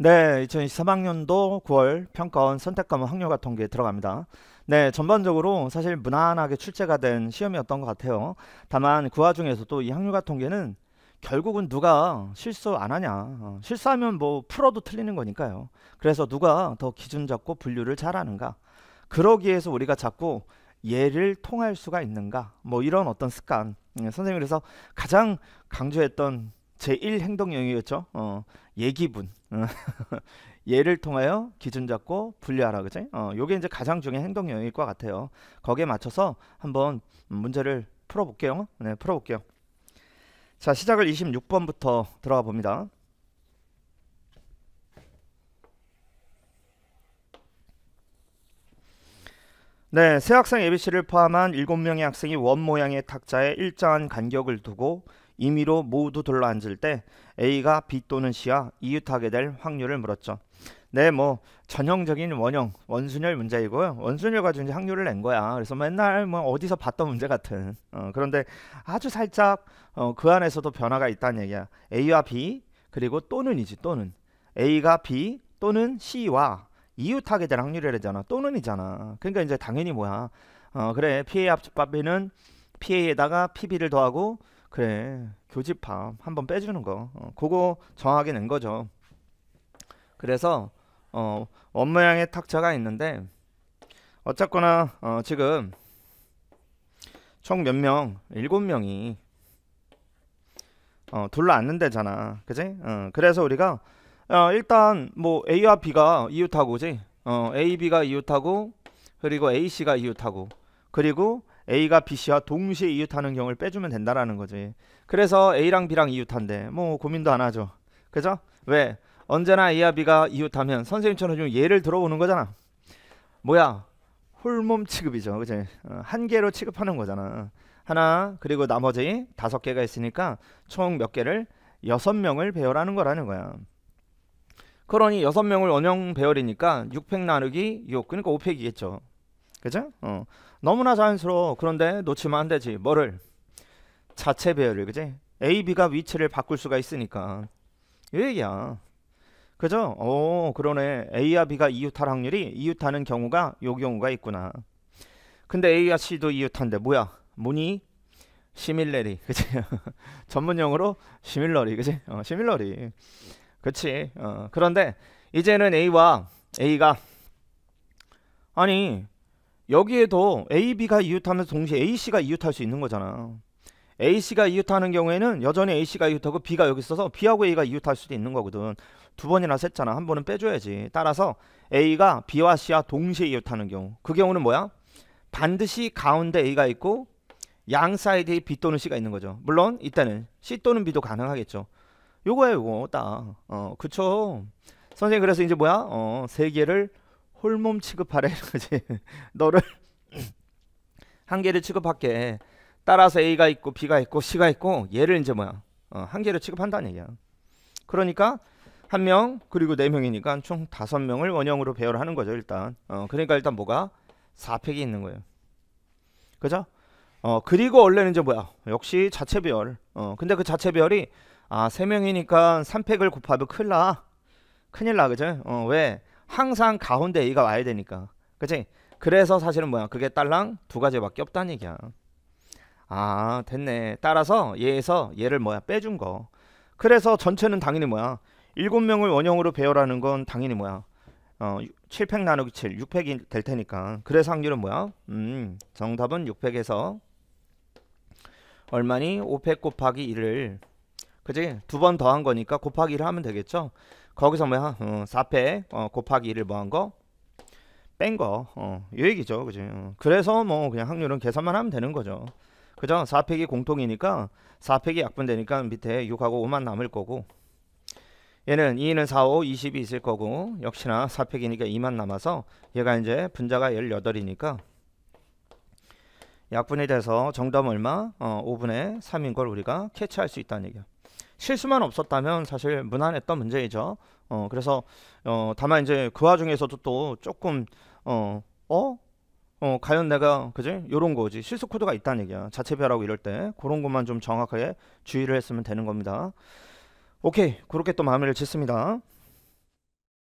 네, 2023학년도 9월 평가원 선택 과목 학료가 통계 들어갑니다. 네, 전반적으로 사실 무난하게 출제가 된 시험이었던 것 같아요. 다만 그 와중에서도 이확률가 통계는 결국은 누가 실수 안 하냐. 어, 실수하면 뭐 풀어도 틀리는 거니까요. 그래서 누가 더 기준 잡고 분류를 잘하는가. 그러기 위해서 우리가 자꾸 예를 통할 수가 있는가. 뭐 이런 어떤 습관. 네, 선생님 그래서 가장 강조했던 제1 행동 영역이었죠. 어, 예기분. 어, 예를 통하여 기준 잡고 분류하라 그지? 어, 요게 이제 가장 중요한 행동 영역일 것 같아요. 거기에 맞춰서 한번 문제를 풀어 볼게요. 네, 풀어 볼게요. 자, 시작을 26번부터 들어가 봅니다. 네, 새 학생 ABC를 포함한 7명의 학생이 원 모양의 탁자에 일정한 간격을 두고 임의로 모두 둘러앉을 때 A가 B 또는 C와 이웃하게 될 확률을 물었죠. 네, 뭐 전형적인 원형 원순열 문제이고요. 원순열 가지고 이제 확률을 낸 거야. 그래서 맨날 뭐 어디서 봤던 문제 같은. 어, 그런데 아주 살짝 어, 그 안에서도 변화가 있다는 얘기야. A와 B 그리고 또는이지 또는 A가 B 또는 C와 이웃하게 될 확률이래잖아. 또는이잖아. 그러니까 이제 당연히 뭐야. 어, 그래 PA 합집합비는 PA에다가 PB를 더하고 그래 교집합 한번 빼주는 거 어, 그거 정하게 낸 거죠 그래서 어, 원모양의 탁자가 있는데 어쨌거나 어, 지금 총 몇 명? 일곱 명이 어, 둘러앉는 데잖아 그지? 어, 그래서 우리가 어, 일단 뭐 A와 B가 이웃하고지 어, A, B가 이웃하고 그리고 A, C가 이웃하고 그리고 A가 b 씨와 동시에 이웃하는 경우를 빼주면 된다라는 거지. 그래서 A랑 B랑 이웃한데 뭐 고민도 안 하죠. 그죠? 왜? 언제나 A와 B가 이웃하면 선생님처럼 좀 예를 들어오는 거잖아. 뭐야? 홀몸 취급이죠. 그지? 어, 한 개로 취급하는 거잖아. 하나 그리고 나머지 다섯 개가 있으니까 총 몇 개를 여섯 명을 배열하는 거라는 거야. 그러니 여섯 명을 원형 배열이니까 6팩 나누기 6 그러니까 5팩이겠죠. 그죠? 어. 너무나 자연스러워. 그런데 놓치면 안 되지. 뭐를? 자체 배열을, 그지? A, B가 위치를 바꿀 수가 있으니까. 이 얘기야. 그죠? 오, 그러네. A와 B가 이웃할 확률이 이웃하는 경우가 요 경우가 있구나. 근데 A와 C도 이웃한데 뭐야? 문이 시밀레리, 그치? 전문용어로 시밀러리, 그치? 어, 시밀러리. 그치? 어, 그런데 이제는 A와 A가 아니 여기에도 A, B가 이웃하면서 동시에 A, C가 이웃할 수 있는 거잖아. A, C가 이웃하는 경우에는 여전히 A, C가 이웃하고 B가 여기 있어서 B하고 A가 이웃할 수도 있는 거거든. 두 번이나 셌잖아. 한 번은 빼줘야지. 따라서 A가 B와 C와 동시에 이웃하는 경우. 그 경우는 뭐야? 반드시 가운데 A가 있고 양 사이드에 B 또는 C가 있는 거죠. 물론 이때는 C 또는 B도 가능하겠죠. 요거야 요거 딱. 어 그쵸. 선생님 그래서 이제 뭐야? 어세 개를 홀몸 취급하래 그지 너를 한 개를 취급할게 따라서 A가 있고 B가 있고 C가 있고 얘를 이제 뭐야 어, 한 개를 취급한다는 얘기야 그러니까 한 명 그리고 네 명이니까 총 다섯 명을 원형으로 배열하는 거죠 일단 어, 그러니까 일단 뭐가 4팩이 있는 거예요 그죠? 어 그리고 원래는 이제 뭐야 역시 자체별 어 근데 그 자체별이 아 3명이니까 3팩을 곱하면 큰일 나 큰일 나 그죠? 어왜 항상 가운데 A가 와야 되니까. 그치? 그래서 사실은 뭐야? 그게 딸랑 두 가지밖에 없다는 얘기야. 아, 됐네. 따라서 얘에서 얘를 뭐야? 빼준 거. 그래서 전체는 당연히 뭐야? 일곱 명을 원형으로 배열하는 건 당연히 뭐야? 어, 700 나누기 7, 600이 될 테니까. 그래서 확률은 뭐야? 음, 정답은 600에서 얼마니? 500 곱하기 1을 그지? 두 번 더 한 거니까 곱하기 1 하면 되겠죠? 거기서 뭐야? 어, 4패 어, 곱하기 1을 뭐 한 거? 뺀 거. 어, 이 얘기죠. 그지? 어, 그래서 뭐 그냥 확률은 계산만 하면 되는 거죠. 그죠? 4팩이 공통이니까 4팩이 약분되니까 밑에 6하고 5만 남을 거고 얘는 2는 4, 5, 20이 있을 거고 역시나 4팩이니까 2만 남아서 얘가 이제 분자가 18이니까 약분이 돼서 정답 얼마? 어, 5분의 3인 걸 우리가 캐치할 수 있다는 얘기야. 실수만 없었다면 사실 무난했던 문제이죠. 어 그래서 어 다만 이제 그 와중에서도 또 조금 어어 어? 어? 과연 내가 그지 요런 거지 실수 코드가 있다는 얘기야 자체별하고 이럴 때 그런 것만 좀 정확하게 주의를 했으면 되는 겁니다 오케이 그렇게 또 마무리를 짓습니다